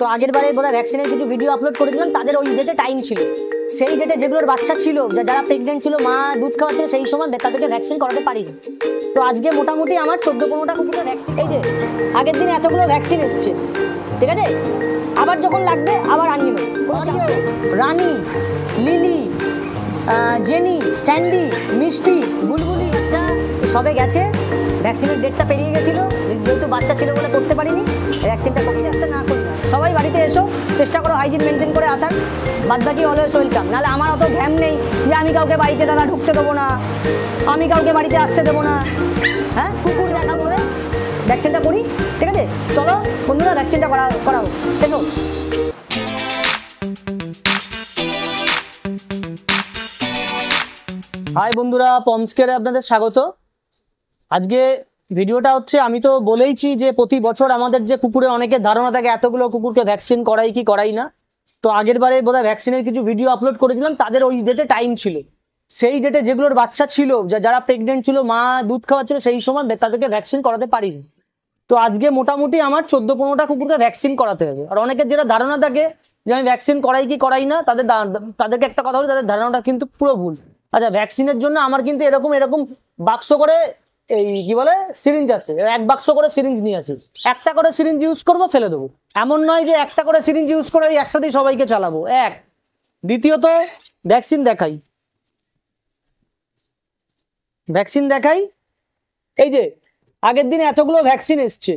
তো আগের বারে বোধহয় ভ্যাকসিনের কিছু ভিডিও আপলোড করেছিলাম তাদের ওই ডেটে টাইম ছিল সেই ডেটে যেগুলোর বাচ্চা ছিল যারা প্রেগনেন্ট ছিল মা দুধ খাওয়াচ্ছিল সেই সময় তাদেরকে ভ্যাকসিন করাতে পারিনি তো আজকে মোটামুটি আমার চোদ্দ পনেরোটা কুকুরের ভ্যাকসিন এই যে আগের দিনে এতগুলো ভ্যাকসিন এসছে ঠিক আছে আবার যখন লাগবে আবার আনিয়ে রানি লিলি জেনি স্যান্ডি মিষ্টি বুলবুলি সবে গেছে ভ্যাকসিনের ডেটটা পেরিয়ে গেছিল যেহেতু বাচ্চা ছিল বলে করতে পারিনি ভ্যাকসিনটা কমিয়ে আসতে না করি সবাই বাড়িতে এসো চেষ্টা করো হাইজিন মেনটেন করে আসার বাদবাকি হলে অলওয়েজ ওয়েলকাম নাহলে আমার অত ঘ্যাম নেই যে আমি কাউকে বাড়িতে দাদা ঢুকতে দেবো না আমি কাউকে বাড়িতে আসতে দেবো না হ্যাঁ কুকুর দেখা করে ভ্যাকসিনটা করি ঠিক আছে চলো বন্ধুরা ভ্যাকসিনটা করা করাও দেখো হাই বন্ধুরা পমস্কেরে আপনাদের স্বাগত আজকে ভিডিওটা হচ্ছে আমি তো বলেইছি যে প্রতি বছর আমাদের যে কুকুরে অনেকের ধারণা থাকে এতগুলো কুকুরকে ভ্যাকসিন করাই কি করাই না তো আগের বারে বোধহয় ভ্যাকসিনের কিছু ভিডিও আপলোড করেছিলাম তাদের ওই ডেটে টাইম ছিল সেই ডেটে যেগুলোর বাচ্চা ছিল যারা প্রেগনেন্ট ছিল মা দুধ খাওয়াচ্ছিল সেই সময় তাদেরকে ভ্যাকসিন করাতে পারিনি তো আজকে মোটামুটি আমার চোদ্দো পনেরোটা কুকুরকে ভ্যাকসিন করাতে হবে আর অনেকের যেটা ধারণা থাকে যে আমি ভ্যাকসিন করাই কি করাই না তাদের তাদেরকে একটা কথা বলি তাদের ধারণাটা কিন্তু পুরো ভুল আচ্ছা ভ্যাকসিনের জন্য আমার কিন্তু এরকম এরকম বাক্স করে এই কি বলে সিরিঞ্জ আছে এক বাক্স করে সিরিঞ্জ নিয়ে আসি একটা করে সিরিঞ্জ ইউজ করবো ফেলে দেবো এমন নয় যে একটা করে সিরিঞ্জ ইউজ করে একটা দিয়ে সবাইকে চালাবো এক দ্বিতীয়ত ভ্যাকসিন দেখাই ভ্যাকসিন দেখাই এই যে আগের দিনে এতগুলো ভ্যাকসিন এসছে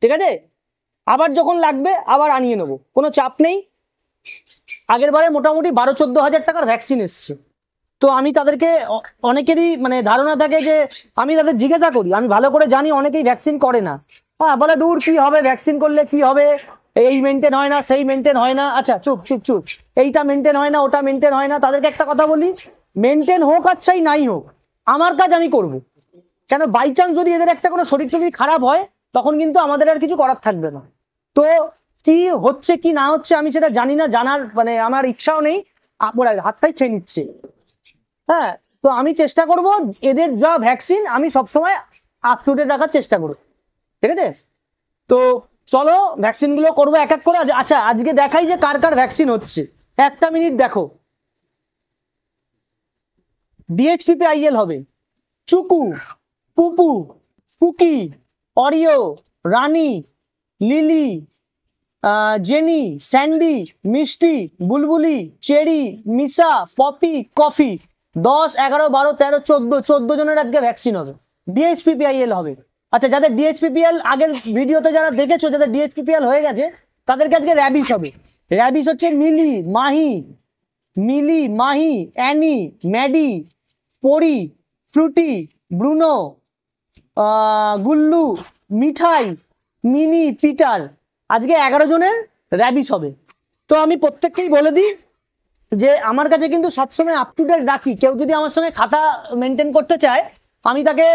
ঠিক আছে আবার যখন লাগবে আবার আনিয়ে নেবো কোনো চাপ নেই আগের বারে মোটামুটি বারো চোদ্দ হাজার টাকার ভ্যাকসিন এসছে তো আমি তাদেরকে অনেকেরই মানে ধারণা থাকে যে আমি তাদের জিজ্ঞাসা করি আমি ভালো করে জানি অনেকেই ভ্যাকসিন করে না হ্যাঁ বলে দূর কি হবে ভ্যাকসিন করলে কি হবে এই মেনটেন হয় না সেই মেনটেন হয় না আচ্ছা চুপ চুপ চুপ এইটা মেনটেন হয় না ওটা মেনটেন হয় না তাদেরকে একটা কথা বলি মেনটেন হোক আচ্ছাই নাই হোক আমার কাজ আমি করব কেন বাই চান্স যদি এদের একটা কোনো শরীর টরীর খারাপ হয় তখন কিন্তু আমাদের আর কিছু করার থাকবে না তো কি হচ্ছে কি না হচ্ছে আমি সেটা জানি না জানার মানে আমার ইচ্ছাও নেই হাতটাই খেয়ে নিচ্ছে হ্যাঁ তো আমি চেষ্টা করব এদের যা ভ্যাকসিন আমি সবসময় আপ টু রাখার চেষ্টা করব ঠিক আছে তো চলো ভ্যাকসিনগুলো করবো এক এক করে আচ্ছা আজকে দেখাই যে কার কার ভ্যাকসিন হচ্ছে একটা মিনিট দেখো ডিএইচপিপি আইএল হবে চুকু পুপু পুকি Oreo Rani Lily Jenny Sandy মিষ্টি বুলবুলি চেরি মিশা পপি কফি দশ এগারো বারো তেরো চোদ্দো চোদ্দো জনের আজকে ভ্যাকসিন হবে ডিএইচপিপিআইএল হবে আচ্ছা যাদের ডিএইচপিপিএল আগের ভিডিওতে যারা দেখেছো যাদের ডিএইচপিপিএল হয়ে গেছে তাদেরকে আজকে র্যাবিস হবে র্যাবিস হচ্ছে Milly Mahi Milly Mahi Annie Maddie পরি ফ্রুটি ব্রুনো গুল্লু মিঠাই মিনি পিটার আজকে এগারো জনের র্যাবিস হবে তো আমি প্রত্যেককেই বলে দিই যে আমার কাছে কিন্তু সবসময় আপ টু ডেট রাখি কেউ যদি আমার সঙ্গে খাতা মেনটেন করতে চায় আমি তাকে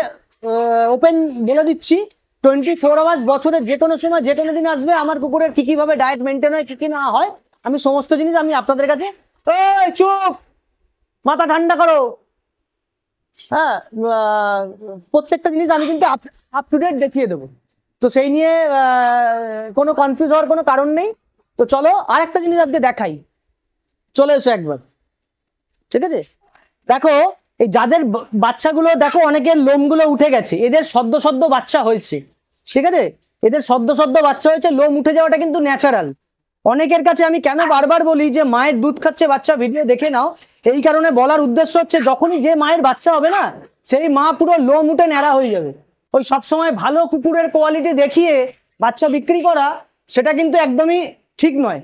ওপেন বলে দিচ্ছি টোয়েন্টি ফোর আওয়ার্স বছরের যে কোনো সময় যে কোনো দিন আসবে আমার কুকুরের কী কীভাবে ডায়েট মেনটেন হয় কী কী না হয় আমি সমস্ত জিনিস আমি আপনাদের কাছে এই চুপ মাথা ঠান্ডা করো হ্যাঁ প্রত্যেকটা জিনিস আমি কিন্তু আপ টু ডেট দেখিয়ে দেবো তো সেই নিয়ে কোনো কনফিউজ হওয়ার কোনো কারণ নেই তো চলো আরেকটা জিনিস আজকে দেখাই চলে এসো একবার ঠিক আছে দেখো এই যাদের বাচ্চাগুলো দেখো অনেকের লোমগুলো উঠে গেছে এদের সদ্য সদ্য বাচ্চা হয়েছে ঠিক আছে এদের সদ্য সদ্য বাচ্চা হয়েছে লোম উঠে যাওয়াটা কিন্তু ন্যাচারাল অনেকের কাছে আমি কেন বারবার বলি যে মায়ের দুধ খাচ্ছে বাচ্চা ভিডিও দেখে নাও এই কারণে বলার উদ্দেশ্য হচ্ছে যখনই যে মায়ের বাচ্চা হবে না সেই মা পুরো লোম উঠে ন্যাড়া হয়ে যাবে ওই সবসময় ভালো কুকুরের কোয়ালিটি দেখিয়ে বাচ্চা বিক্রি করা সেটা কিন্তু একদমই ঠিক নয়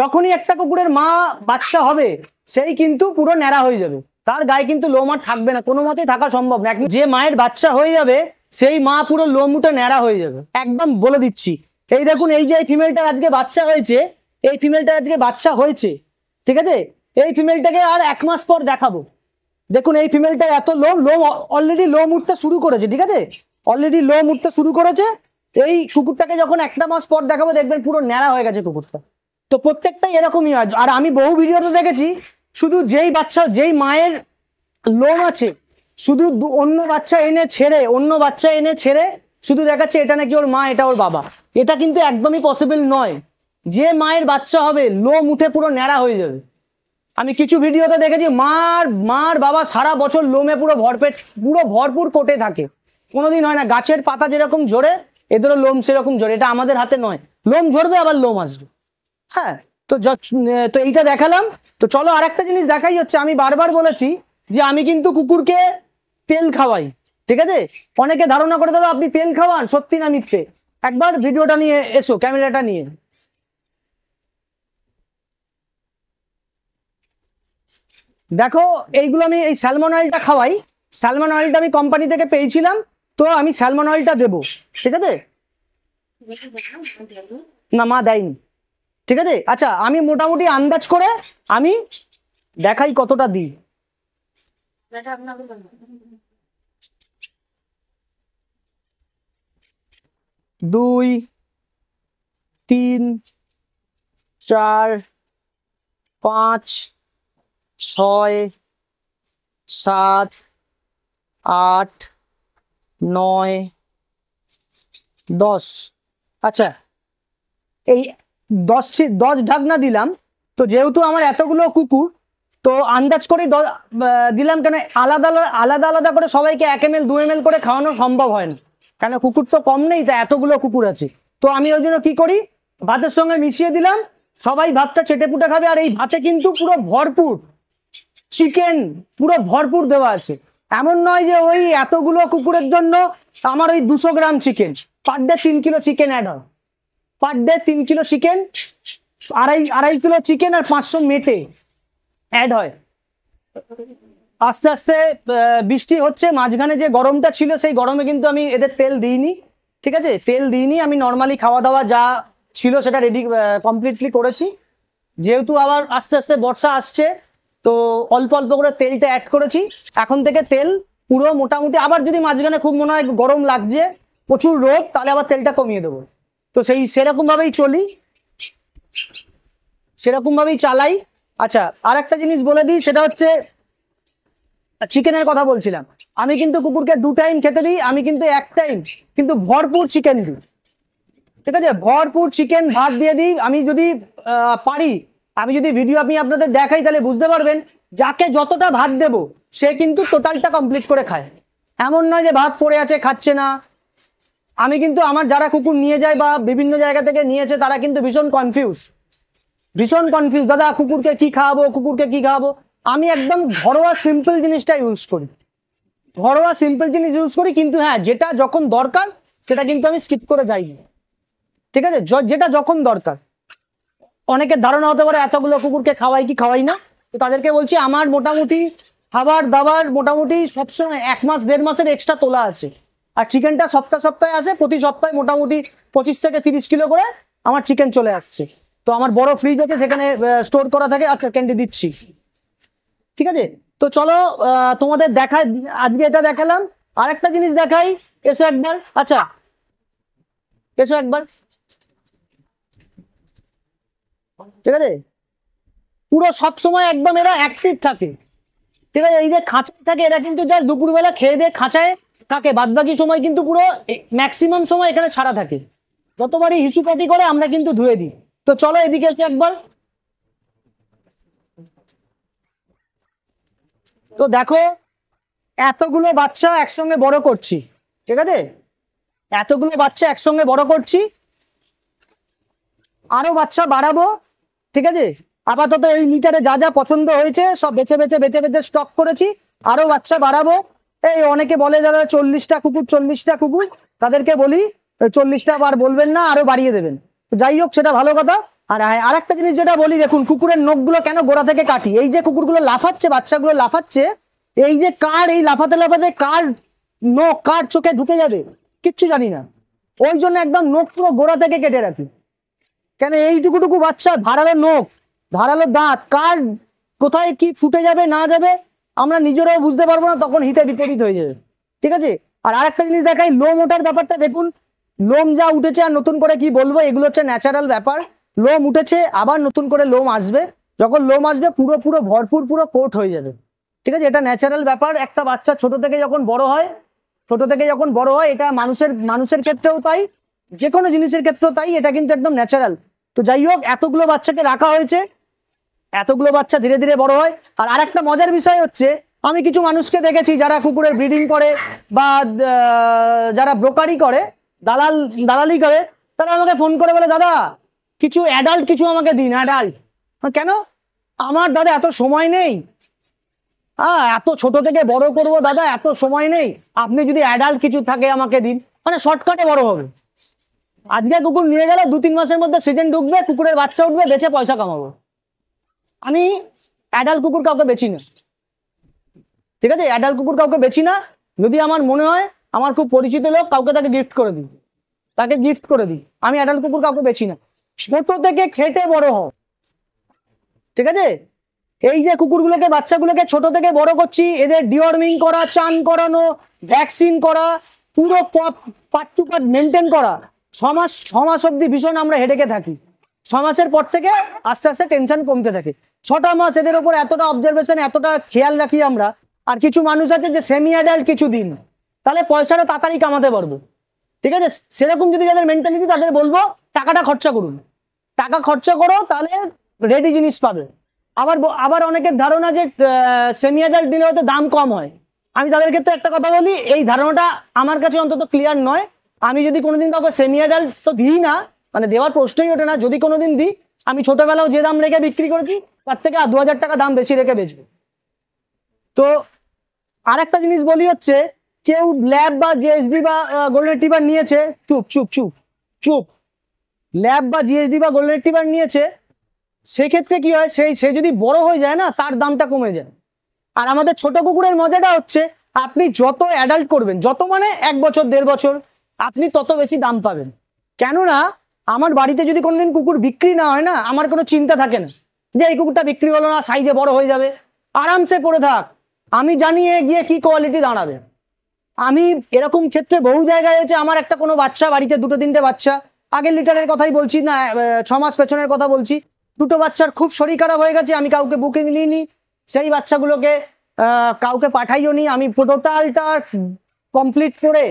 যখনই একটা কুকুরের মা বাচ্চা হবে সেই কিন্তু পুরো ন্যাড়া হয়ে যাবে তার গায়ে কিন্তু লোম আর থাকবে না কোনো মতেই থাকা সম্ভব না যে মায়ের বাচ্চা হয়ে যাবে সেই মা পুরো লোম উঠে ন্যাড়া হয়ে যাবে একদম বলে দিচ্ছি এই দেখুন এই যে ফিমেলটার আজকে বাচ্চা হয়েছে এই ফিমেলটার আজকে বাচ্চা হয়েছে ঠিক আছে এই ফিমেলটাকে আর এক মাস পর দেখাবো দেখুন এই ফিমেলটা এত লোম লোম অলরেডি লোম উঠতে শুরু করেছে ঠিক আছে অলরেডি লোম উঠতে শুরু করেছে এই কুকুরটাকে যখন একটা মাস পর দেখাবো দেখবেন পুরো ন্যাড়া হয়ে গেছে কুকুরটা তো প্রত্যেকটাই এরকমই হয় আর আমি বহু ভিডিওতে দেখেছি শুধু যেই বাচ্চা যেই মায়ের লোম আছে শুধু অন্য বাচ্চা এনে ছেড়ে অন্য বাচ্চা এনে ছেড়ে শুধু দেখাচ্ছে এটা নাকি ওর মা এটা ওর বাবা এটা কিন্তু একদমই পসিবল নয় যে মায়ের বাচ্চা হবে লোম উঠে পুরো ন্যাড়া হয়ে যাবে আমি কিছু ভিডিওতে দেখেছি মার মার বাবা সারা বছর লোমে পুরো ভরপেট পুরো ভরপুর কোটে থাকে কোনোদিন হয় না গাছের পাতা যেরকম ঝরে এদেরও লোম সেরকম ঝরে এটা আমাদের হাতে নয় লোম ঝরবে আবার লোম আসবে হ্যাঁ তো তো এইটা দেখালাম তো চলো আর একটা জিনিস দেখাই হচ্ছে আমি বারবার বলেছি যে আমি কিন্তু কুকুরকে তেল খাওয়াই ঠিক আছে অনেকে ধারণা করে দাদা আপনি তেল খাওয়ান সত্যি না মিথ্যে একবার ভিডিওটা নিয়ে এসো ক্যামেরাটা নিয়ে দেখো এইগুলো আমি এই স্যালমন অয়েলটা খাওয়াই স্যালমন অয়েলটা আমি কোম্পানি থেকে পেয়েছিলাম তো আমি স্যালমন অয়েলটা দেবো ঠিক আছে না মা দেয়নি ঠিক আছে আচ্ছা আমি মোটামুটি আন্দাজ করে আমি দেখাই কতটা দিই দুই তিন চার পাঁচ ছয় সাত আট নয় দশ আচ্ছা এই দশ দশ ঢাকনা দিলাম তো যেহেতু আমার এতগুলো কুকুর তো আন্দাজ করে দিলাম কেন আলাদা আলাদা আলাদা করে সবাইকে এক এম এল দু এম এল করে খাওয়ানো সম্ভব হয় না কেন কুকুর তো কম নেই তা এতগুলো কুকুর আছে তো আমি ওই জন্য কি করি ভাতের সঙ্গে মিশিয়ে দিলাম সবাই ভাতটা চেটে পুটে খাবে আর এই ভাতে কিন্তু পুরো ভরপুর চিকেন পুরো ভরপুর দেওয়া আছে এমন নয় যে ওই এতগুলো কুকুরের জন্য আমার ওই দুশো গ্রাম চিকেন পার ডে তিন কিলো চিকেন অ্যাড হয় পার ডে তিন কিলো চিকেন আড়াই আড়াই কিলো চিকেন আর পাঁচশো মেটে অ্যাড হয় আস্তে আস্তে বৃষ্টি হচ্ছে মাঝখানে যে গরমটা ছিল সেই গরমে কিন্তু আমি এদের তেল দিইনি ঠিক আছে তেল দিইনি আমি নর্মালি খাওয়া দাওয়া যা ছিল সেটা রেডি কমপ্লিটলি করেছি যেহেতু আবার আস্তে আস্তে বর্ষা আসছে তো অল্প অল্প করে তেলটা অ্যাড করেছি এখন থেকে তেল পুরো মোটামুটি আবার যদি মাঝখানে খুব মনে হয় গরম লাগছে প্রচুর রোদ তাহলে আবার তেলটা কমিয়ে দেবো তো সেই সেরকমভাবেই চলি সেরকমভাবেই চালাই আচ্ছা আর একটা জিনিস বলে দিই সেটা হচ্ছে চিকেনের কথা বলছিলাম আমি কিন্তু কুকুরকে দু টাইম খেতে দিই আমি কিন্তু এক টাইম কিন্তু ভরপুর চিকেন দিই ঠিক আছে ভরপুর চিকেন ভাত দিয়ে দিই আমি যদি পারি আমি যদি ভিডিও আপনি আপনাদের দেখাই তাহলে বুঝতে পারবেন যাকে যতটা ভাত দেব সে কিন্তু টোটালটা কমপ্লিট করে খায় এমন নয় যে ভাত পড়ে আছে খাচ্ছে না আমি কিন্তু আমার যারা কুকুর নিয়ে যায় বা বিভিন্ন জায়গা থেকে নিয়েছে তারা কিন্তু ভীষণ কনফিউজ ভীষণ কনফিউজ দাদা কুকুরকে কি খাওয়াবো কুকুরকে কি খাওয়াবো আমি একদম ঘরোয়া সিম্পল জিনিসটা ইউজ করি ঘরোয়া সিম্পল জিনিস ইউজ করি কিন্তু হ্যাঁ যেটা যখন দরকার সেটা কিন্তু আমি স্কিপ করে যাই ঠিক আছে যেটা যখন দরকার অনেকে ধারণা হতে পারে এতগুলো কুকুরকে খাওয়াই কি খাওয়াই না তো তাদেরকে বলছি আমার মোটামুটি খাবার দাবার মোটামুটি সবসময় এক মাস দেড় মাসের এক্সট্রা তোলা আছে আর চিকেনটা সপ্তাহ সপ্তাহে আসে প্রতি সপ্তাহে মোটামুটি পঁচিশ থেকে তিরিশ কিলো করে আমার চিকেন চলে আসছে তো আমার বড় ফ্রিজ আছে সেখানে স্টোর করা থাকে আচ্ছা ক্যান্ডি দিচ্ছি ঠিক আছে তো চলো তোমাদের দেখা আজকে এটা দেখালাম আর একটা জিনিস দেখাই এসো একবার আচ্ছা এসো একবার ঠিক আছে পুরো সব সময় একদম এরা অ্যাক্টিভ থাকে ঠিক আছে এই যে খাঁচায় থাকে এরা কিন্তু জাস্ট দুপুরবেলা খেয়ে দিয়ে খাঁচায় থাকে বাদবাকি সময় কিন্তু পুরো ম্যাক্সিমাম সময় এখানে ছাড়া থাকে যতবারই হিসুপাটি করে আমরা কিন্তু ধুয়ে দিই তো চলো এদিকে এসে একবার তো দেখো এতগুলো বাচ্চা একসঙ্গে বড় করছি ঠিক আছে এতগুলো বাচ্চা একসঙ্গে বড় করছি আরো বাচ্চা বাড়াবো ঠিক আছে আপাতত এই লিটারে যা যা পছন্দ হয়েছে সব বেছে বেছে বেছে বেছে স্টক করেছি আরো বাচ্চা বাড়াবো এই অনেকে বলে যারা চল্লিশটা কুকুর চল্লিশটা কুকুর তাদেরকে বলি চল্লিশটা আর বলবেন না আরো বাড়িয়ে দেবেন যাই হোক সেটা ভালো কথা আর হ্যাঁ, আর একটা জিনিস যেটা বলি দেখুন কুকুরের নখগুলো কেন গোড়া থেকে কাটি এই যে কুকুরগুলো লাফাচ্ছে বাচ্চাগুলো লাফাচ্ছে এই যে কার এই লাফাতে লাফাতে কার নখ কার চোখে ঢুকে যাবে কিচ্ছু জানি না ওই জন্য একদম নখ পুরো গোড়া থেকে কেটে রাখি কেন এইটুকুটুকু বাচ্চা ধারালো নখ ধারালো দাঁত কার কোথায় কি ফুটে যাবে না যাবে আমরা নিজেরাও বুঝতে পারবো না তখন হিতে বিপরীত হয়ে যাবে ঠিক আছে আর আরেকটা জিনিস দেখাই লোম ওঠার ব্যাপারটা দেখুন লোম যা উঠেছে আর নতুন করে কি বলবো এগুলো হচ্ছে ন্যাচারাল ব্যাপার লোম উঠেছে আবার নতুন করে লোম আসবে যখন লোম আসবে পুরো পুরো ভরপুর পুরো কোট হয়ে যাবে ঠিক আছে এটা ন্যাচারাল ব্যাপার একটা বাচ্চা ছোট থেকে যখন বড় হয় ছোট থেকে যখন বড় হয় এটা মানুষের মানুষের ক্ষেত্রেও তাই যে কোনো জিনিসের ক্ষেত্রেও তাই এটা কিন্তু একদম ন্যাচারাল তো যাই হোক এতগুলো বাচ্চাকে রাখা হয়েছে এতগুলো বাচ্চা ধীরে ধীরে বড় হয় আর আরেকটা মজার বিষয় হচ্ছে আমি কিছু মানুষকে দেখেছি যারা কুকুরের ব্রিডিং করে বা যারা ব্রোকারি করে দালাল দালালি করে তারা আমাকে ফোন করে বলে দাদা কিছু অ্যাডাল্ট কিছু আমাকে দিন অ্যাডাল্ট কেন আমার দাদা এত সময় নেই হ্যাঁ এত ছোট থেকে বড় করব দাদা এত সময় নেই আপনি যদি অ্যাডাল্ট কিছু থাকে আমাকে দিন মানে শর্টকাটে বড় হবে আজকে কুকুর নিয়ে গেলে দু তিন মাসের মধ্যে সিজন ঢুকবে কুকুরের বাচ্চা উঠবে বেঁচে পয়সা কামাবো আমি অ্যাডাল কুকুর কাউকে বেচি না ঠিক আছে অ্যাডাল কুকুর কাউকে বেচি না যদি আমার মনে হয় আমার খুব পরিচিত লোক কাউকে তাকে গিফট করে দিই তাকে গিফট করে দিই আমি অ্যাডাল কুকুর কাউকে বেছি না ছোট থেকে খেটে বড় হও ঠিক আছে এই যে কুকুরগুলোকে বাচ্চাগুলোকে ছোট থেকে বড় করছি এদের ডিওয়ার্মিং করা চান করানো ভ্যাকসিন করা পুরো পাট টু পাট মেনটেন করা ছমাস ছমাস অব্দি ভীষণ আমরা হেডেকে থাকি ছ মাসের পর থেকে আস্তে আস্তে টেনশন কমতে থাকে ছটা মাস এদের ওপর এতটা অবজারভেশন এতটা খেয়াল রাখি আমরা আর কিছু মানুষ আছে যে সেমি অ্যাডাল্ট কিছু দিন তাহলে পয়সাটা তাড়াতাড়ি কামাতে পারবো ঠিক আছে সেরকম যদি যাদের মেন্টালিটি তাদের বলবো টাকাটা খরচা করুন টাকা খরচা করো তাহলে রেডি জিনিস পাবে আবার আবার অনেকের ধারণা যে সেমি অ্যাডাল্ট দিলে হয়তো দাম কম হয় আমি তাদের ক্ষেত্রে একটা কথা বলি এই ধারণাটা আমার কাছে অন্তত ক্লিয়ার নয় আমি যদি কোনোদিন কাউকে সেমি অ্যাডাল্ট তো দিই না মানে দেওয়ার প্রশ্নই ওঠে না যদি কোনো দিন দিই আমি ছোটবেলাও যে দাম রেখে বিক্রি করেছি তার থেকে দু হাজার টাকা দাম বেশি রেখে বেচবো তো আর একটা জিনিস বলি হচ্ছে কেউ ল্যাব বা জিএসডি বা গোল্ডেন টিপার নিয়েছে চুপ চুপ চুপ চুপ ল্যাব বা জিএসডি বা গোল্ডেন টিবার নিয়েছে সেক্ষেত্রে কি হয় সেই সে যদি বড় হয়ে যায় না তার দামটা কমে যায় আর আমাদের ছোট কুকুরের মজাটা হচ্ছে আপনি যত অ্যাডাল্ট করবেন যত মানে এক বছর দেড় বছর আপনি তত বেশি দাম পাবেন কেননা আমার বাড়িতে যদি কোনোদিন কুকুর বিক্রি না হয় না আমার কোনো চিন্তা থাকে না যে এই কুকুরটা বিক্রি হলো না সাইজে বড় হয়ে যাবে আরামসে পড়ে থাক আমি জানি এ গিয়ে কি কোয়ালিটি দাঁড়াবে আমি এরকম ক্ষেত্রে বহু জায়গায় হয়েছে আমার একটা কোনো বাচ্চা বাড়িতে দুটো তিনটে বাচ্চা আগের লিটারের কথাই বলছি না ছ মাস পেছনের কথা বলছি দুটো বাচ্চার খুব শরীর খারাপ হয়ে গেছে আমি কাউকে বুকিং নিইনি সেই বাচ্চাগুলোকে কাউকে পাঠাইও নি আমি টোটালটা কমপ্লিট করে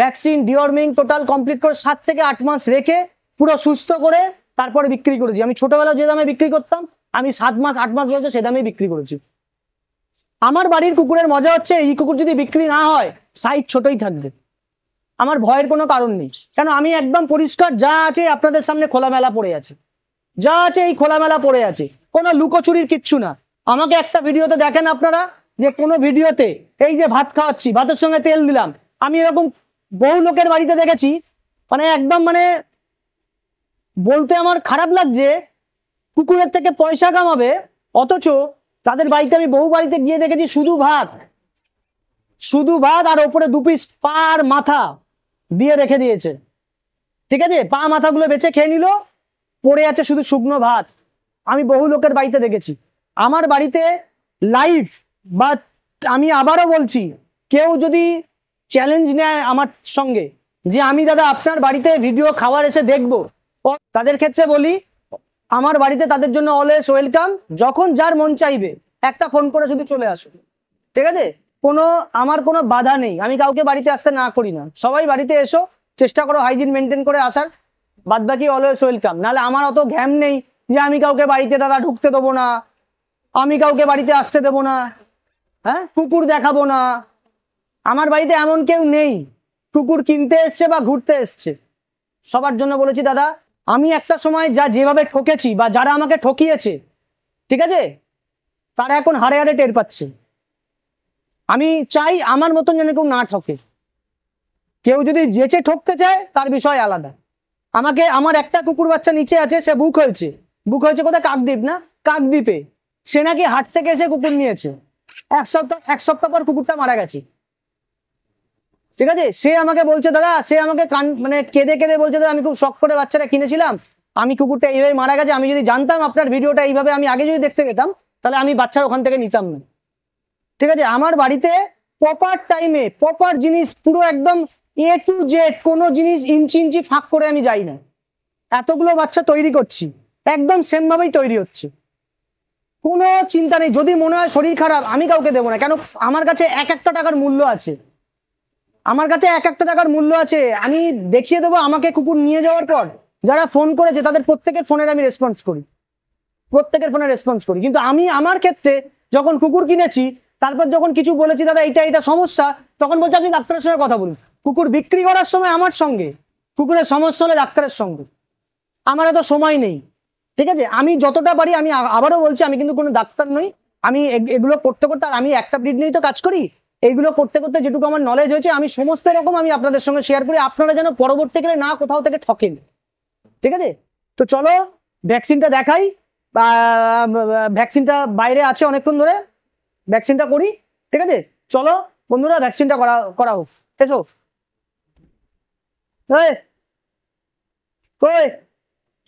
ভ্যাকসিন ডিওরমিং টোটাল কমপ্লিট করে সাত থেকে আট মাস রেখে পুরো সুস্থ করে তারপরে বিক্রি করেছি আমি ছোটবেলা যে দামে বিক্রি করতাম আমি সাত মাস আট মাস বয়সে সে দামে বিক্রি করেছি আমার বাড়ির কুকুরের মজা হচ্ছে এই কুকুর যদি বিক্রি না হয় সাইজ ছোটই থাকবে আমার ভয়ের কোনো কারণ নেই কেন আমি একদম পরিষ্কার যা আছে আপনাদের সামনে খোলামেলা পড়ে আছে যা আছে এই খোলামেলা পড়ে আছে কোনো লুকোচুরির কিচ্ছু না আমাকে একটা ভিডিওতে দেখেন আপনারা যে কোনো ভিডিওতে এই যে ভাত খাওয়াচ্ছি ভাতের সঙ্গে তেল দিলাম আমি এরকম বহু লোকের বাড়িতে দেখেছি মানে একদম মানে বলতে আমার খারাপ লাগছে কুকুরের থেকে পয়সা কামাবে অথচ তাদের বাড়িতে আমি বহু বাড়িতে গিয়ে দেখেছি শুধু ভাত শুধু ভাত আর ওপরে দু পিস পার মাথা দিয়ে রেখে দিয়েছে ঠিক আছে পা মাথাগুলো বেছে খেয়ে নিল পড়ে আছে শুধু শুকনো ভাত আমি বহু লোকের বাড়িতে দেখেছি আমার বাড়িতে লাইফ বা আমি আবারও বলছি কেউ যদি চ্যালেঞ্জ নেয় আমার সঙ্গে যে আমি দাদা আপনার বাড়িতে ভিডিও খাওয়ার এসে দেখবো তাদের ক্ষেত্রে বলি আমার বাড়িতে তাদের জন্য অলওয়েজ ওয়েলকাম যখন যার মন চাইবে একটা ফোন করে শুধু চলে আসুন ঠিক আছে কোনো আমার কোনো বাধা নেই আমি কাউকে বাড়িতে আসতে না করি না সবাই বাড়িতে এসো চেষ্টা করো হাইজিন মেনটেন করে আসার বাদ বাকি অলওয়েজ ওয়েলকাম নাহলে আমার অত ঘ্যাম নেই যে আমি কাউকে বাড়িতে দাদা ঢুকতে দেবো না আমি কাউকে বাড়িতে আসতে দেবো না হ্যাঁ কুকুর দেখাবো না আমার বাড়িতে এমন কেউ নেই কুকুর কিনতে এসছে বা ঘুরতে এসছে সবার জন্য বলেছি দাদা আমি একটা সময় যা যেভাবে ঠকেছি বা যারা আমাকে ঠকিয়েছে ঠিক আছে তারা এখন হারে হারে টের পাচ্ছে আমি চাই আমার মতন যেন কেউ না ঠকে কেউ যদি যেচে ঠকতে চায় তার বিষয় আলাদা আমাকে আমার একটা কুকুর বাচ্চা নিচে আছে সে বুক হয়েছে বুক হয়েছে কোথায় কাকদ্বীপ না কাকদ্বীপে সে নাকি হাট থেকে এসে কুকুর নিয়েছে এক সপ্তাহ এক সপ্তাহ পর কুকুরটা মারা গেছে ঠিক আছে সে আমাকে বলছে দাদা সে আমাকে কান মানে কেঁদে কেঁদে বলছে দাদা আমি খুব শখ করে বাচ্চাটা কিনেছিলাম আমি কুকুরটা এইভাবে মারা গেছে আমি যদি জানতাম আপনার ভিডিওটা এইভাবে আমি আগে যদি দেখতে পেতাম তাহলে আমি বাচ্চার ওখান থেকে নিতাম না ঠিক আছে আমার বাড়িতে প্রপার টাইমে প্রপার জিনিস পুরো একদম এ টু জেড কোনো জিনিস ইঞ্চি ইঞ্চি ফাঁক করে আমি যাই না এতগুলো বাচ্চা তৈরি করছি একদম সেমভাবেই তৈরি হচ্ছে কোনো চিন্তা নেই যদি মনে হয় শরীর খারাপ আমি কাউকে দেবো না কেন আমার কাছে এক একটা টাকার মূল্য আছে আমার কাছে এক একটা টাকার মূল্য আছে আমি দেখিয়ে দেবো আমাকে কুকুর নিয়ে যাওয়ার পর যারা ফোন করেছে তাদের প্রত্যেকের ফোনের আমি রেসপন্স করি প্রত্যেকের ফোনে রেসপন্স করি কিন্তু আমি আমার ক্ষেত্রে যখন কুকুর কিনেছি তারপর যখন কিছু বলেছি দাদা এটা এটা সমস্যা তখন বলছে আপনি ডাক্তারের সঙ্গে কথা বলুন কুকুর বিক্রি করার সময় আমার সঙ্গে কুকুরের সমস্যা হলে ডাক্তারের সঙ্গে আমার এত সময় নেই ঠিক আছে আমি যতটা পারি আমি আবারও বলছি আমি কিন্তু কোনো ডাক্তার নই আমি এগুলো করতে করতে আর আমি একটা ব্রিড নিয়েই তো কাজ করি এইগুলো করতে করতে যেটুকু আমার নলেজ হয়েছে আমি সমস্ত রকম আমি আপনাদের সঙ্গে শেয়ার করি আপনারা যেন পরবর্তীকালে না কোথাও থেকে ঠকেন ঠিক আছে তো চলো ভ্যাকসিনটা দেখাই ভ্যাকসিনটা বাইরে আছে অনেকক্ষণ ধরে ভ্যাকসিনটা করি ঠিক আছে চলো বন্ধুরা ভ্যাকসিনটা করা করা হোক এসো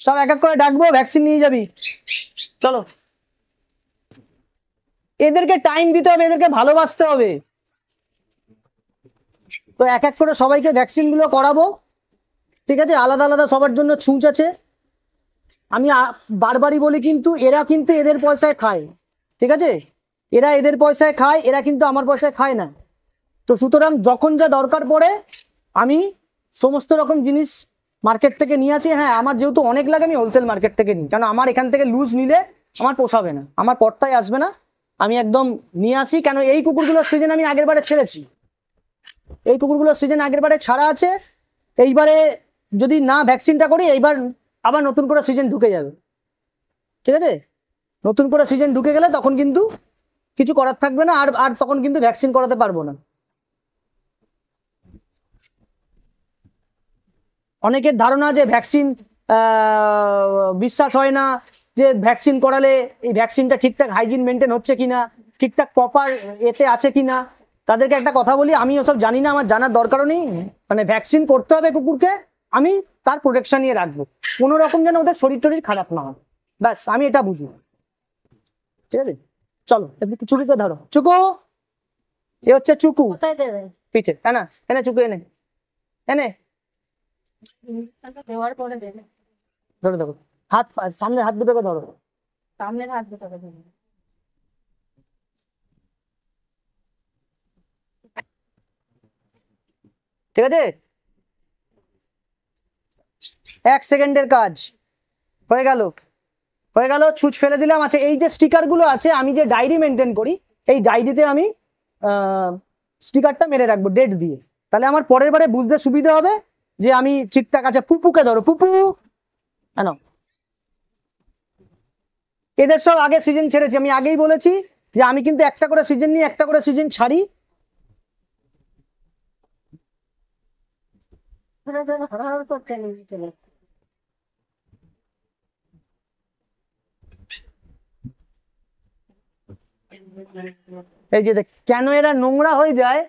সব এক এক করে ডাকবো ভ্যাকসিন নিয়ে যাবি চলো এদেরকে টাইম দিতে হবে এদেরকে ভালোবাসতে হবে তো এক এক করে সবাইকে ভ্যাকসিনগুলো করাবো ঠিক আছে আলাদা আলাদা সবার জন্য ছুঁচ আছে আমি বারবারই বলি কিন্তু এরা কিন্তু এদের পয়সায় খায় ঠিক আছে এরা এদের পয়সায় খায় এরা কিন্তু আমার পয়সায় খায় না তো সুতরাং যখন যা দরকার পড়ে আমি সমস্ত রকম জিনিস মার্কেট থেকে নিয়ে আসি হ্যাঁ আমার যেহেতু অনেক লাগে আমি হোলসেল মার্কেট থেকে নিই কেন আমার এখান থেকে লুজ নিলে আমার পোষাবে না আমার পর্তায় আসবে না আমি একদম নিয়ে আসি কেন এই কুকুরগুলোর সিজন আমি আগের বারে ছেড়েছি এই কুকুরগুলোর সিজন আগের বারে ছাড়া আছে এইবারে যদি না ভ্যাকসিনটা করি এইবার আবার নতুন করে সিজন ঢুকে যাবে ঠিক আছে নতুন করে সিজন ঢুকে গেলে তখন কিন্তু কিছু করার থাকবে না আর আর তখন কিন্তু ভ্যাকসিন করাতে পারবো না অনেকের ধারণা যে ভ্যাকসিন বিশ্বাস হয় না যে ভ্যাকসিন করালে এই ভ্যাকসিনটা ঠিকঠাক হাইজিন মেনটেন হচ্ছে কিনা ঠিকঠাক প্রপার এতে আছে কিনা তাদেরকে একটা কথা বলি আমি ওসব জানি না আমার জানার দরকারও নেই মানে ভ্যাকসিন করতে হবে কুকুরকে আমি তার প্রোটেকশন নিয়ে রাখবো কোনো রকম যেন ওদের শরীর টরীর খারাপ না হয় ব্যাস আমি এটা বুঝি ঠিক আছে চলো এমনি ধরো চুকু এ হচ্ছে চুকু পিঠে হ্যাঁ না এনে চুকু এনে এনে দেওয়ার পরে ধরো দেখো হাত সামনে হাত দুটোকে ধরো সামনের হাত দুটোকে ধরো ঠিক আছে এক সেকেন্ডের কাজ হয়ে গেল হয়ে গেল ছুঁচ ফেলে দিলাম আচ্ছা এই যে স্টিকারগুলো আছে আমি যে ডায়েরি মেনটেন করি এই ডায়েরিতে আমি স্টিকারটা মেরে রাখবো ডেট দিয়ে তাহলে আমার পরের বারে বুঝতে সুবিধা হবে যে আমি ঠিকঠাক আছে আচ্ছা, পুপুকে ধরো পুপু কেন এদের সব আগে সিজন ছেড়েছি আমি আগেই বলেছি যে আমি কিন্তু একটা করে সিজন নিয়ে একটা করে সিজন ছাড়ি এই যে কেন এরা নোংরা হয়ে যায়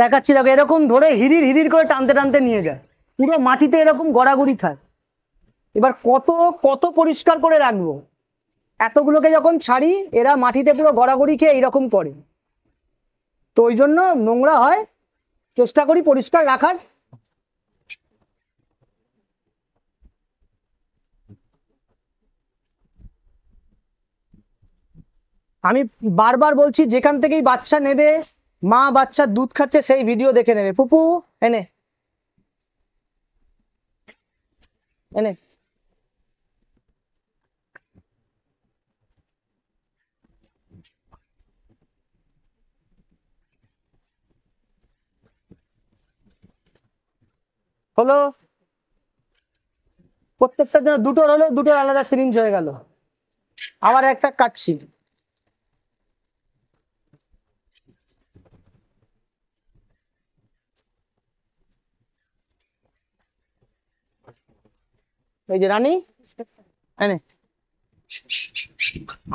দেখাচ্ছি দেখো এরকম ধরে হিরির হিরির করে টানতে টানতে নিয়ে যায় পুরো মাটিতে এরকম গড়াগড়ি থাকে এবার কত কত পরিষ্কার করে রাখবো এতগুলোকে যখন ছাড়ি এরা মাটিতে পুরো গড়াগড়ি খেয়ে এইরকম করে তো ওই জন্য নোংরা হয় চেষ্টা করি পরিষ্কার রাখার আমি বারবার বলছি যেখান থেকেই বাচ্চা নেবে মা বাচ্চা দুধ খাচ্ছে সেই ভিডিও দেখে নেবে পুপু এনে এনে হলো প্রত্যেকটা জন্য দুটোর হলো দুটোর আলাদা সিরিঞ্জ হয়ে গেল আবার একটা কাটছি এই যে রানী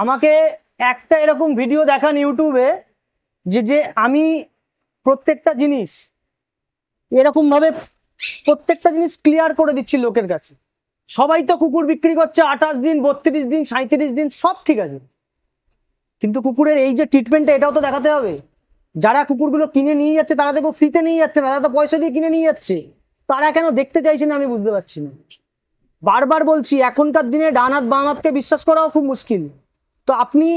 আমাকে একটা এরকম ভিডিও দেখান ইউটিউবে যে যে আমি প্রত্যেকটা জিনিস এরকমভাবে প্রত্যেকটা জিনিস ক্লিয়ার করে দিচ্ছি লোকের কাছে সবাই তো কুকুর বিক্রি করছে আঠাশ দিন বত্রিশ দিন সাঁত্রিশ দিন সব ঠিক আছে কিন্তু কুকুরের এই যে ট্রিটমেন্টটা এটাও তো দেখাতে হবে যারা কুকুরগুলো কিনে নিয়ে যাচ্ছে তারা দেখো ফ্রিতে নিয়ে যাচ্ছে না তারা তো পয়সা দিয়ে কিনে নিয়ে যাচ্ছে তারা কেন দেখতে চাইছে না আমি বুঝতে পারছি না বারবার বলছি এখনকার দিনে ডান হাত বাম হাতকে বিশ্বাস করাও খুব মুশকিল তো আপনি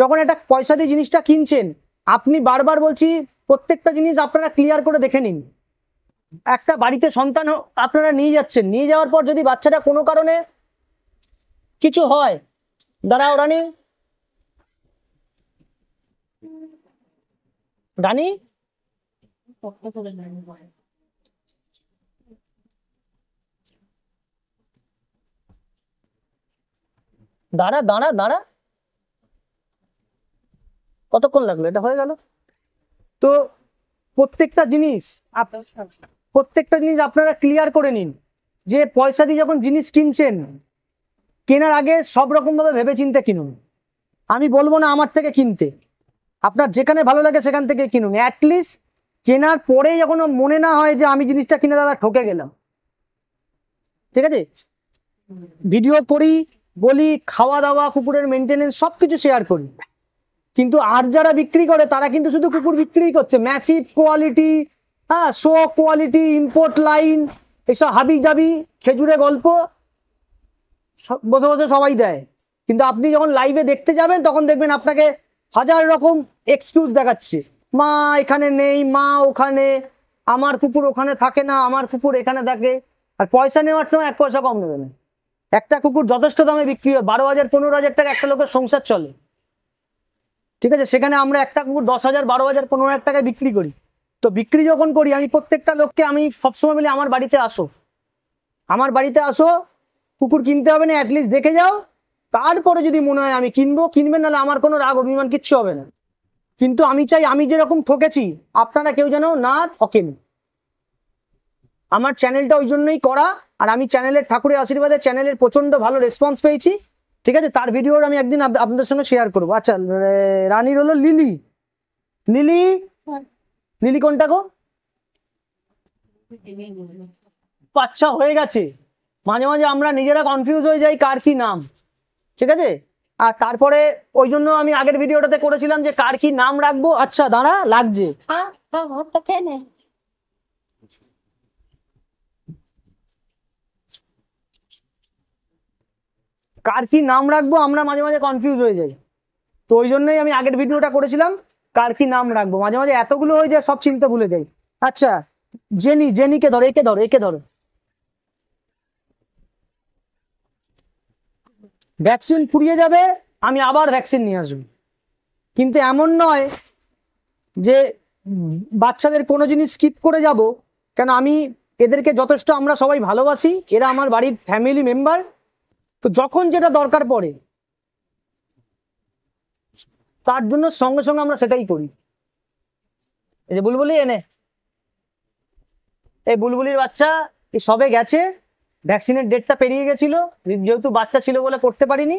যখন একটা পয়সা দিয়ে জিনিসটা কিনছেন আপনি বারবার বলছি প্রত্যেকটা জিনিস আপনারা ক্লিয়ার করে দেখে নিন একটা বাড়িতে সন্তান আপনারা নিয়ে যাচ্ছেন নিয়ে যাওয়ার পর যদি বাচ্চাটা কোনো কারণে কিছু হয় দাঁড়া রানি রানি দাঁড়া দাঁড়া দাঁড়া কতক্ষণ লাগলো এটা হয়ে গেল তো প্রত্যেকটা জিনিস প্রত্যেকটা জিনিস আপনারা ক্লিয়ার করে নিন যে পয়সা দিয়ে যখন জিনিস কিনছেন কেনার আগে সব রকমভাবে ভেবে চিনতে কিনুন আমি বলবো না আমার থেকে কিনতে আপনার যেখানে ভালো লাগে সেখান থেকে কিনুন অ্যাটলিস্ট কেনার পরে যখন মনে না হয় যে আমি জিনিসটা কিনে দাদা ঠকে গেলাম ঠিক আছে ভিডিও করি বলি খাওয়া দাওয়া কুকুরের মেনটেনেন্স সব কিছু শেয়ার করি কিন্তু আর যারা বিক্রি করে তারা কিন্তু শুধু কুকুর বিক্রি করছে ম্যাসিভ কোয়ালিটি হ্যাঁ শো কোয়ালিটি ইম্পোর্ট লাইন এইসব হাবি জাবি খেজুরে গল্প বসে বসে সবাই দেয় কিন্তু আপনি যখন লাইভে দেখতে যাবেন তখন দেখবেন আপনাকে হাজার রকম এক্সকিউজ দেখাচ্ছে মা এখানে নেই মা ওখানে আমার কুকুর ওখানে থাকে না আমার কুকুর এখানে থাকে আর পয়সা নেওয়ার সময় এক পয়সা কম নেবে না একটা কুকুর যথেষ্ট দামে বিক্রি হয় বারো হাজার পনেরো হাজার টাকা একটা লোকের সংসার চলে ঠিক আছে সেখানে আমরা একটা কুকুর দশ হাজার বারো হাজার পনেরো হাজার টাকায় বিক্রি করি তো বিক্রি যখন করি আমি প্রত্যেকটা লোককে আমি সবসময় বলি আমার বাড়িতে আসো আমার বাড়িতে আসো কুকুর কিনতে হবে না অ্যাটলিস্ট দেখে যাও তারপরে যদি মনে হয় আমি কিনবো কিনবেন নাহলে আমার কোনো রাগ অভিমান কিচ্ছু হবে না কিন্তু আমি চাই আমি যেরকম ঠকেছি আপনারা কেউ যেন না ঠকেন আমার চ্যানেলটা ওই জন্যই করা আর আমি চ্যানেলের ঠাকুরের আশীর্বাদে চ্যানেলের প্রচণ্ড ভালো রেসপন্স পেয়েছি ঠিক আছে তার ভিডিওর আমি একদিন আপনাদের সঙ্গে শেয়ার করবো আচ্ছা রানীর হলো লিলি লিলি হ্যাঁ। লিলি কোনটা গো আচ্ছা হয়ে গেছে মাঝে মাঝে আমরা নিজেরা কনফিউজ হয়ে যাই কার কি নাম ঠিক আছে আর তারপরে ওই জন্য আমি আগের ভিডিওটাতে করেছিলাম যে কার কি নাম রাখবো আচ্ছা দাঁড়া লাগছে কার কি নাম রাখবো আমরা মাঝে মাঝে কনফিউজ হয়ে যাই তো ওই জন্যই আমি আগের ভিডিওটা করেছিলাম কার কি নাম রাখবো মাঝে মাঝে এতগুলো হয়ে যায় সব চিন্তা ভুলে যাই আচ্ছা জেনি জেনিকে ধরো একে ধরো একে ধরো ভ্যাকসিন ফুরিয়ে যাবে আমি আবার ভ্যাকসিন নিয়ে আসবো কিন্তু এমন নয় যে বাচ্চাদের কোনো জিনিস স্কিপ করে যাব কেন আমি এদেরকে যথেষ্ট আমরা সবাই ভালোবাসি এরা আমার বাড়ির ফ্যামিলি মেম্বার তো যখন যেটা দরকার পড়ে তার জন্য সঙ্গে সঙ্গে আমরা সেটাই করি এই যে বুলবুলি এনে এই বুলবুলির বাচ্চা এই সবে গেছে ভ্যাকসিনের ডেটটা পেরিয়ে গেছিল যেহেতু বাচ্চা ছিল বলে করতে পারিনি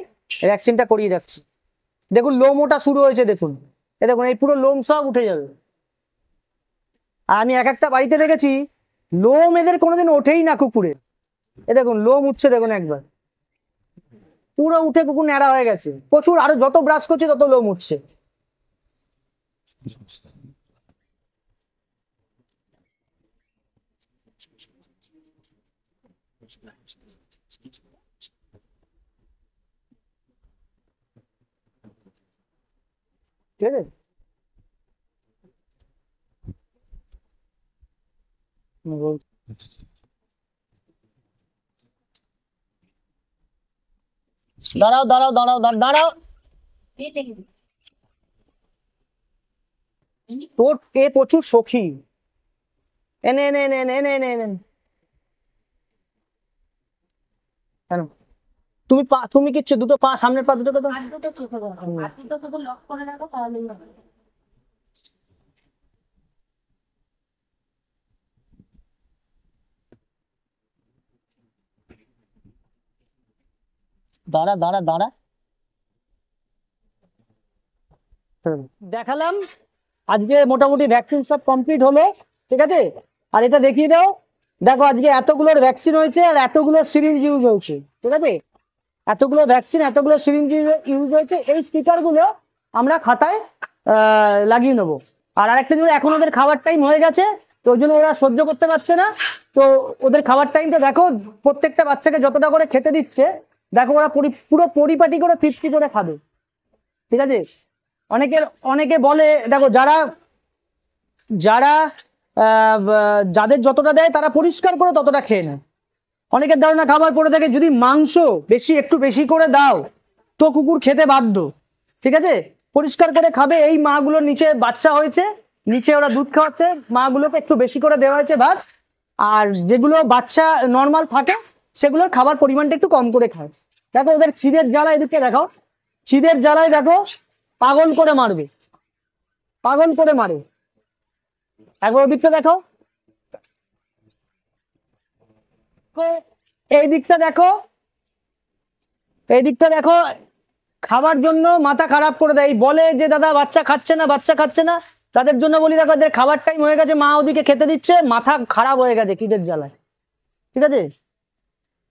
ভ্যাকসিনটা করিয়ে রাখছি দেখুন লোম ওটা শুরু হয়েছে দেখুন এ দেখুন এই পুরো লোম সব উঠে যাবে আর আমি এক একটা বাড়িতে দেখেছি লোম এদের কোনোদিন ওঠেই না কুকুরে এ দেখুন লোম উঠছে দেখুন একবার পুরো উঠে কুকুর ন্যাড়া হয়ে গেছে প্রচুর আরো যত ব্রাশ করছে তত লোম উঠছে ঠিক আছে বল দাঁড়াও দাঁড়াও দাঁড়াও দাঁড়াও তোর কে প্রচুর সখী এনে এনে এনে এনে এনে এনে কেন তুমি পা তুমি কিচ্ছু দুটো পা সামনের পা দুটো কত দুটো লক করে রাখো তাহলে দাঁড়া দাঁড়া দাঁড়া দেখালাম আজকে মোটামুটি ভ্যাকসিন সব কমপ্লিট হলো ঠিক আছে আর এটা দেখিয়ে দাও দেখো আজকে এতগুলোর ভ্যাকসিন হয়েছে আর এতগুলো সিরিঞ্জ ইউজ হয়েছে ঠিক আছে এতগুলো ভ্যাকসিন এতগুলো সিরিঞ্জ ইউজ হয়েছে এই স্পিকারগুলো আমরা খাতায় লাগিয়ে নেবো আর আরেকটা জিনিস এখন ওদের খাবার টাইম হয়ে গেছে তো ওই জন্য ওরা সহ্য করতে পারছে না তো ওদের খাবার টাইমটা দেখো প্রত্যেকটা বাচ্চাকে যতটা করে খেতে দিচ্ছে দেখো ওরা পুরো পরিপাটি করে তৃপ্তি করে খাবে ঠিক আছে অনেকের অনেকে বলে দেখো যারা যারা যাদের যতটা দেয় তারা পরিষ্কার করে ততটা খেয়ে নেয় অনেকের ধারণা খাবার পরে থাকে যদি মাংস বেশি একটু বেশি করে দাও তো কুকুর খেতে বাধ্য ঠিক আছে পরিষ্কার করে খাবে এই মাগুলোর নিচে বাচ্চা হয়েছে নিচে ওরা দুধ খাওয়াচ্ছে মাগুলোকে একটু বেশি করে দেওয়া হয়েছে ভাত আর যেগুলো বাচ্চা নর্মাল থাকে সেগুলোর খাবার পরিমাণটা একটু কম করে খাওয়াচ্ছে দেখো ওদের খিদের জ্বালায় এদিকে দেখো খিদের জ্বালায় দেখো পাগল করে মারবে পাগল করে মারে একবার ওদিকটা দেখো এই দিকটা দেখো এই দিকটা দেখো খাবার জন্য মাথা খারাপ করে দেয় বলে যে দাদা বাচ্চা খাচ্ছে না বাচ্চা খাচ্ছে না তাদের জন্য বলি দেখো খাবার টাইম হয়ে গেছে মা ওদিকে খেতে দিচ্ছে মাথা খারাপ হয়ে গেছে কিদের জ্বালায় ঠিক আছে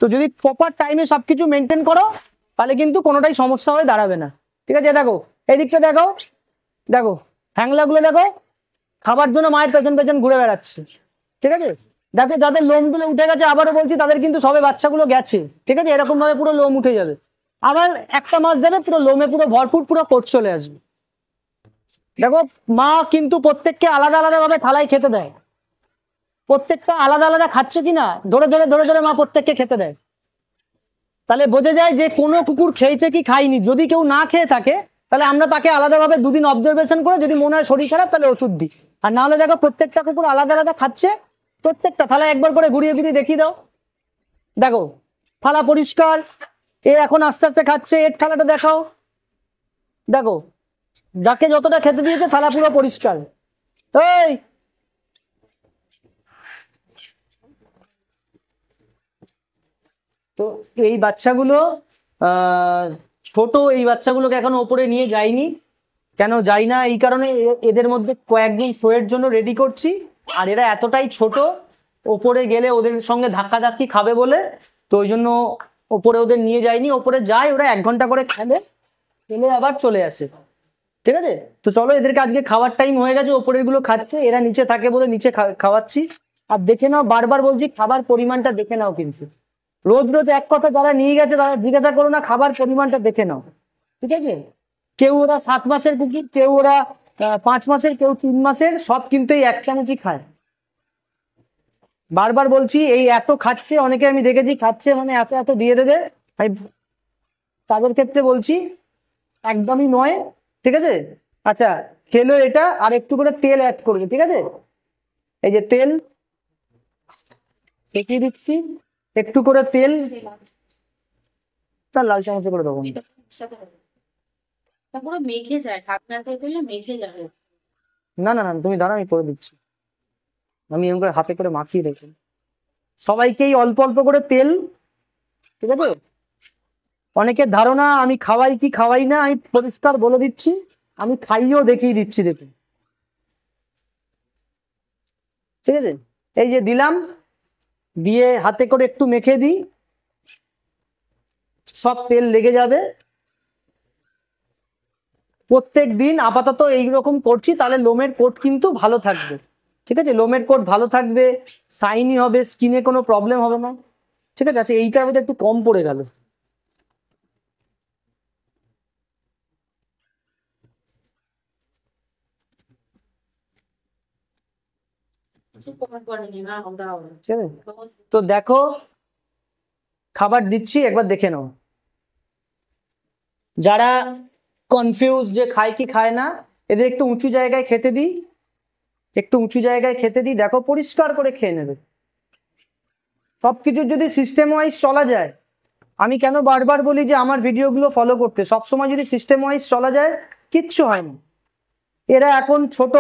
তো যদি প্রপার টাইমে সব কিছু মেনটেন করো তাহলে কিন্তু কোনোটাই সমস্যা হয়ে দাঁড়াবে না ঠিক আছে দেখো এই দিকটা দেখো দেখো হ্যাংলাগুলো দেখো খাবার জন্য মায়ের পেছন পেছন ঘুরে বেড়াচ্ছে ঠিক আছে দেখো যাদের লোমগুলো উঠে গেছে আবারও বলছি তাদের কিন্তু সবে বাচ্চাগুলো গেছে ঠিক আছে এরকমভাবে পুরো লোম উঠে যাবে আবার একটা মাস যাবে পুরো লোমে পুরো ভরপুর পুরো কোট চলে আসবে দেখো মা কিন্তু প্রত্যেককে আলাদা আলাদাভাবে থালায় খেতে দেয় প্রত্যেকটা আলাদা আলাদা খাচ্ছে কিনা ধরে ধরে ধরে ধরে মা প্রত্যেককে খেতে দেয় তাহলে বোঝা যায় যে কোনো কুকুর খেয়েছে কি খাইনি যদি কেউ না খেয়ে থাকে তাহলে আমরা তাকে আলাদাভাবে দুদিন অবজারভেশন করে যদি মনে হয় শরীর খারাপ তাহলে ওষুধ দিই আর না হলে দেখো প্রত্যেকটা কুকুর আলাদা আলাদা খাচ্ছে প্রত্যেকটা তাহলে একবার করে ঘুরিয়ে ঘুরিয়ে দেখিয়ে দাও দেখো থালা পরিষ্কার এ এখন আস্তে আস্তে খাচ্ছে এর থালাটা দেখাও দেখো যাকে যতটা খেতে দিয়েছে থালা পুরো পরিষ্কার এই তো এই বাচ্চাগুলো ছোট এই বাচ্চাগুলোকে এখনো ওপরে নিয়ে যাইনি কেন যাই না এই কারণে এদের মধ্যে কয়েকদিন শোয়ের জন্য রেডি করছি আর এরা এতটাই ছোট ওপরে গেলে ওদের সঙ্গে ধাক্কা ধাক্কি খাবে বলে তো ওই জন্য ওপরে ওদের নিয়ে যায়নি ওপরে যায় ওরা এক ঘন্টা করে খেলে খেলে আবার চলে আসে ঠিক আছে তো চলো এদেরকে আজকে খাওয়ার টাইম হয়ে গেছে ওপরের গুলো খাচ্ছে এরা নিচে থাকে বলে নিচে খাওয়াচ্ছি আর দেখে নাও বারবার বলছি খাবার পরিমাণটা দেখে নাও কিন্তু রোজ রোজ এক কথা যারা নিয়ে গেছে তারা জিজ্ঞাসা করো না খাবার পরিমাণটা দেখে নাও ঠিক আছে কেউ ওরা সাত মাসের কুকি কেউ ওরা পাঁচ মাসের কেউ তিন মাসের সব কিন্তু এই এক চামচই খায় বারবার বলছি এই এত খাচ্ছে অনেকে আমি দেখেছি খাচ্ছে মানে এত এত দিয়ে দেবে তাদের ক্ষেত্রে বলছি একদমই নয় ঠিক আছে আচ্ছা খেলো এটা আর একটু করে তেল অ্যাড করবে ঠিক আছে এই যে তেল দেখিয়ে দিচ্ছি একটু করে তেল তার লাল চামচে করে দেবো না না না তুমি দাঁড়া আমি করে দিচ্ছি আমি এরকম করে হাতে করে মাখিয়ে রেখে সবাইকেই অল্প অল্প করে তেল ঠিক আছে অনেকের ধারণা আমি খাওয়াই কি খাওয়াই না আমি পরিষ্কার বলে দিচ্ছি আমি খাইয়েও দেখিয়ে দিচ্ছি দেখুন ঠিক আছে এই যে দিলাম দিয়ে হাতে করে একটু মেখে দিই সব তেল লেগে যাবে প্রত্যেক দিন আপাতত এইরকম করছি তাহলে লোমের কোট কিন্তু ভালো থাকবে ঠিক আছে লোমের কোট ভালো থাকবে সাইনি হবে স্কিনে কোনো প্রবলেম হবে না ঠিক আছে আচ্ছা এইটার মধ্যে একটু কম পড়ে গেল তো দেখো খাবার দিচ্ছি একবার দেখে নাও যারা কনফিউজ যে খায় কি খায় না এদের একটু উঁচু জায়গায় খেতে দিই একটু উঁচু জায়গায় খেতে দিই দেখো পরিষ্কার করে খেয়ে নেবে সবকিছুর যদি সিস্টেম ওয়াইজ চলা যায় আমি কেন বারবার বলি যে আমার ভিডিওগুলো ফলো করতে সবসময় যদি সিস্টেম ওয়াইজ চলা যায় কিচ্ছু হয় না এরা এখন ছোট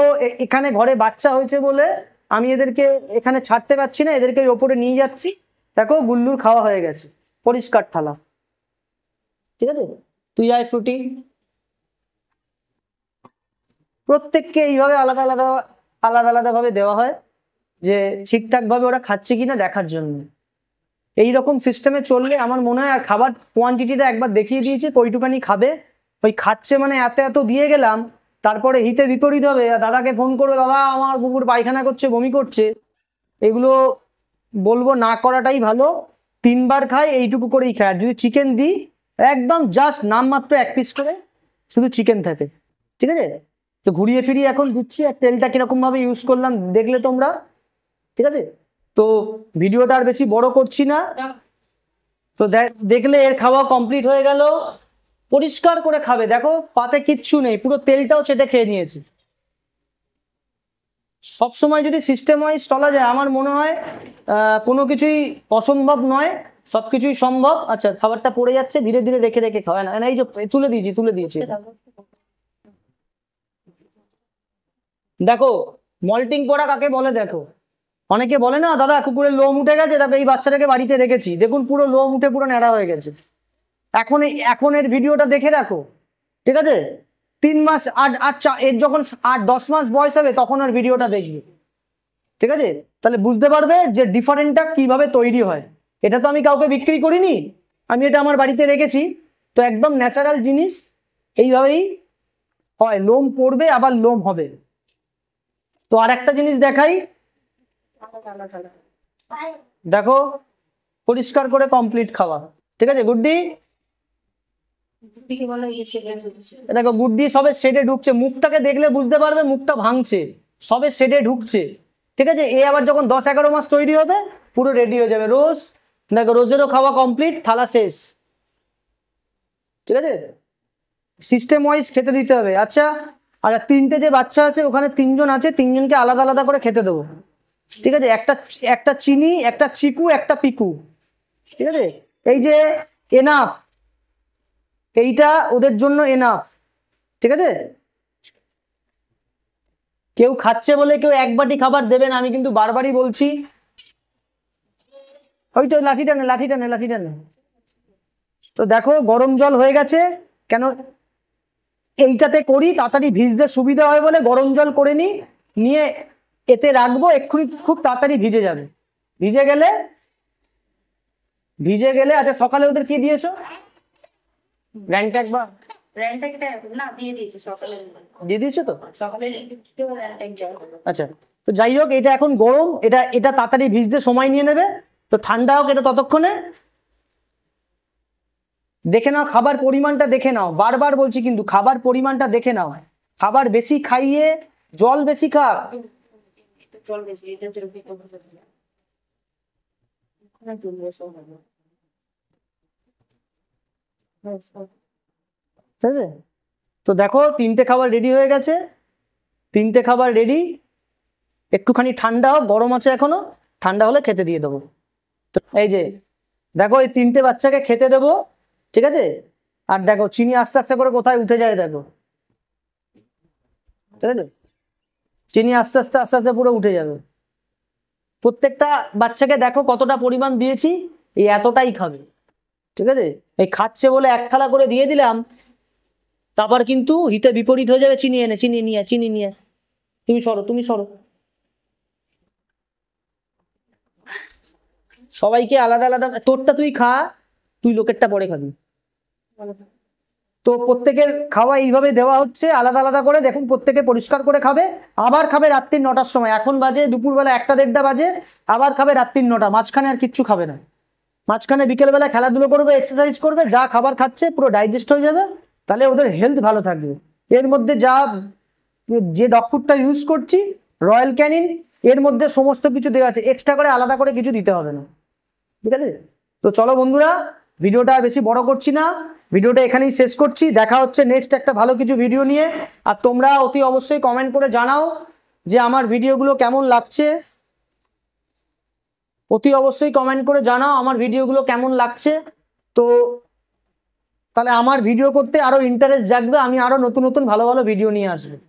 এখানে ঘরে বাচ্চা হয়েছে বলে আমি এদেরকে এখানে ছাড়তে পারছি না এদেরকে ওপরে নিয়ে যাচ্ছি দেখো গুল্লুর খাওয়া হয়ে গেছে পরিষ্কার থালা ঠিক আছে তুই আয় ফ্রুটি প্রত্যেককে এইভাবে আলাদা আলাদা আলাদা আলাদাভাবে দেওয়া হয় যে ঠিকঠাকভাবে ওরা খাচ্ছে কিনা দেখার জন্য এই রকম সিস্টেমে চললে আমার মনে হয় আর খাবার কোয়ান্টিটিটা একবার দেখিয়ে দিয়েছি ওইটুকানি খাবে ওই খাচ্ছে মানে এত এত দিয়ে গেলাম তারপরে হিতে বিপরীত হবে দাদাকে ফোন করবে দাদা আমার কুকুর পায়খানা করছে বমি করছে এগুলো বলবো না করাটাই ভালো তিনবার খাই এইটুকু করেই খায় আর যদি চিকেন দিই একদম জাস্ট নামমাত্র এক পিস করে শুধু চিকেন থাকে ঠিক আছে তো ঘুরিয়ে ফিরিয়ে এখন দিচ্ছি আর তেলটা কীরকমভাবে ইউজ করলাম দেখলে তোমরা ঠিক আছে তো ভিডিওটা আর বেশি বড় করছি না তো দেখলে এর খাওয়া কমপ্লিট হয়ে গেল পরিষ্কার করে খাবে দেখো পাতে কিচ্ছু নেই পুরো তেলটাও চেটে খেয়ে নিয়েছি সবসময় যদি সিস্টেম ওয়াইজ চলা যায় আমার মনে হয় কোনো কিছুই অসম্ভব নয় সব কিছুই সম্ভব আচ্ছা খাবারটা পড়ে যাচ্ছে ধীরে ধীরে রেখে রেখে খাওয়া না এই যে তুলে দিয়েছি তুলে দিয়েছি দেখো মল্টিং করা কাকে বলে দেখো অনেকে বলে না দাদা কুকুরের লোম উঠে গেছে তারপরে এই বাচ্চাটাকে বাড়িতে রেখেছি দেখুন পুরো লোম উঠে পুরো ন্যাড়া হয়ে গেছে এখন এখন এর ভিডিওটা দেখে রাখো ঠিক আছে তিন মাস আট আট এর যখন আট দশ মাস বয়স হবে তখন ওর ভিডিওটা দেখবে ঠিক আছে তাহলে বুঝতে পারবে যে ডিফারেন্টটা কিভাবে তৈরি হয় এটা তো আমি কাউকে বিক্রি করিনি আমি এটা আমার বাড়িতে রেখেছি তো একদম ন্যাচারাল জিনিস এইভাবেই হয় লোম পড়বে আবার লোম হবে তো আর একটা জিনিস দেখাই দেখো পরিষ্কার করে কমপ্লিট খাওয়া ঠিক আছে গুড্ডি দেখো গুড দিয়ে সবে সেটে ঢুকছে মুখটাকে দেখলে বুঝতে পারবে মুখটা ভাঙছে সবে সেটে ঢুকছে ঠিক আছে এ আবার যখন দশ এগারো মাস তৈরি হবে পুরো রেডি হয়ে যাবে রোজ দেখো রোজেরও খাওয়া কমপ্লিট থালা শেষ ঠিক আছে সিস্টেম ওয়াইজ খেতে দিতে হবে আচ্ছা আচ্ছা তিনটে যে বাচ্চা আছে ওখানে তিনজন আছে তিনজনকে আলাদা আলাদা করে খেতে দেবো ঠিক আছে একটা একটা চিনি একটা চিকু একটা পিকু ঠিক আছে এই যে এনাফ এইটা ওদের জন্য এনাফ ঠিক আছে কেউ খাচ্ছে বলে কেউ এক বাটি খাবার দেবে না আমি কিন্তু বারবারই বলছি ওই তো লাঠিটা নে লাঠিটা নে লাঠিটা নে তো দেখো গরম জল হয়ে গেছে কেন এইটাতে করি তাড়াতাড়ি ভিজতে সুবিধা হয় বলে গরম জল করে নি নিয়ে এতে রাখবো এক্ষুনি খুব তাড়াতাড়ি ভিজে যাবে ভিজে গেলে ভিজে গেলে আচ্ছা সকালে ওদের কি দিয়েছো র্যাঙ্ক ট্যাগ আচ্ছা তো যাই হোক এটা এখন গরম এটা এটা তাড়াতাড়ি ভিজতে সময় নিয়ে নেবে তো ঠান্ডা হোক এটা ততক্ষণে দেখে নাও খাবার পরিমাণটা দেখে নাও বারবার বলছি কিন্তু খাবার পরিমাণটা দেখে নাও খাবার বেশি খাইয়ে জল বেশি খা জল বেশি ঠিক আছে তো দেখো তিনটে খাবার রেডি হয়ে গেছে তিনটে খাবার রেডি একটুখানি ঠান্ডা হোক গরম আছে এখনও ঠান্ডা হলে খেতে দিয়ে দেবো তো এই যে দেখো এই তিনটে বাচ্চাকে খেতে দেবো ঠিক আছে আর দেখো চিনি আস্তে আস্তে করে কোথায় উঠে যায় দেখো ঠিক আছে চিনি আস্তে আস্তে আস্তে আস্তে পুরো উঠে যাবে প্রত্যেকটা বাচ্চাকে দেখো কতটা পরিমাণ দিয়েছি এই এতটাই খাবে ঠিক আছে এই খাচ্ছে বলে এক থালা করে দিয়ে দিলাম তারপর কিন্তু হিতে বিপরীত হয়ে যাবে চিনি এনে চিনি নিয়ে চিনি নিয়ে তুমি সরো তুমি সরো সবাইকে আলাদা আলাদা তোরটা তুই খা তুই লোকেরটা পরে খাবি তো প্রত্যেকের খাওয়া এইভাবে দেওয়া হচ্ছে আলাদা আলাদা করে দেখেন প্রত্যেকে পরিষ্কার করে খাবে আবার খাবে রাত্রির নটার সময় এখন বাজে দুপুরবেলা একটা দেড়টা বাজে আবার খাবে রাত্রির নটা মাঝখানে আর কিচ্ছু খাবে না মাঝখানে বিকেলবেলা খেলাধুলো করবে এক্সারসাইজ করবে যা খাবার খাচ্ছে পুরো ডাইজেস্ট হয়ে যাবে তাহলে ওদের হেলথ ভালো থাকবে এর মধ্যে যা যে ডগ ফুডটা ইউজ করছি রয়্যাল ক্যানিন এর মধ্যে সমস্ত কিছু দেওয়া আছে এক্সট্রা করে আলাদা করে কিছু দিতে হবে না ঠিক আছে তো চলো বন্ধুরা ভিডিওটা বেশি বড় করছি না ভিডিওটা এখানেই শেষ করছি দেখা হচ্ছে নেক্সট একটা ভালো কিছু ভিডিও নিয়ে আর তোমরা অতি অবশ্যই কমেন্ট করে জানাও যে আমার ভিডিওগুলো কেমন লাগছে অতি অবশ্যই কমেন্ট করে জানাও আমার ভিডিওগুলো কেমন লাগছে তো তাহলে আমার ভিডিও করতে আরও ইন্টারেস্ট জাগবে আমি আরও নতুন নতুন ভালো ভালো ভিডিও নিয়ে আসবো